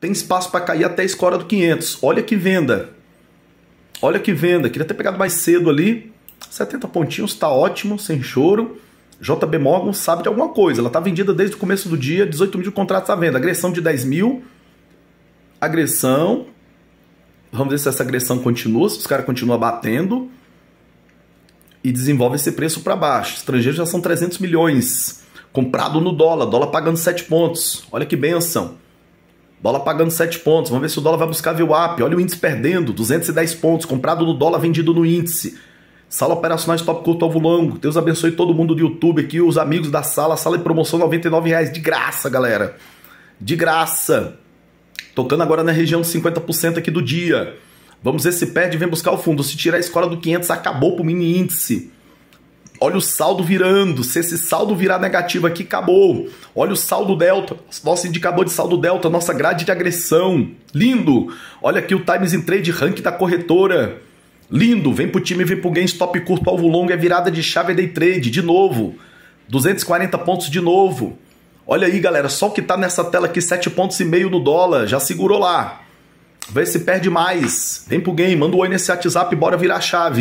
Tem espaço para cair até a escora do 500. Olha que venda. Olha que venda. Queria ter pegado mais cedo ali. 70 pontinhos, está ótimo, sem choro. JB Morgan sabe de alguma coisa. Ela está vendida desde o começo do dia, 18 mil de contratos à venda. Agressão de 10 mil. Agressão. Vamos ver se essa agressão continua, se os caras continuam batendo. E desenvolve esse preço para baixo. Estrangeiros já são 300 milhões. Comprado no dólar, dólar pagando 7 pontos. Olha que benção. Dólar pagando 7 pontos. Vamos ver se o dólar vai buscar VWAP. Olha o índice perdendo, 210 pontos. Comprado no dólar, vendido no índice. Sala operacional stop curto alvo longo. Deus abençoe todo mundo do YouTube aqui, os amigos da sala. Sala de promoção R$ reais de graça, galera. De graça. Tocando agora na região de 50% aqui do dia. Vamos ver se perde e vem buscar o fundo. Se tirar a escola do 500, acabou pro mini índice. Olha o saldo virando. Se esse saldo virar negativo aqui, acabou. Olha o saldo delta. Nosso indicador de saldo delta, nossa grade de agressão. Lindo. Olha aqui o Times in Trade rank da corretora. Lindo. Vem pro time, vem pro game. Stop curto, alvo longo. É virada de chave, é day trade. De novo. 240 pontos de novo. Olha aí, galera. Só o que tá nessa tela aqui, 7,5 pontos e meio no dólar. Já segurou lá. Vê se perde mais. Vem pro game. Manda o um oi nesse WhatsApp. Bora virar chave.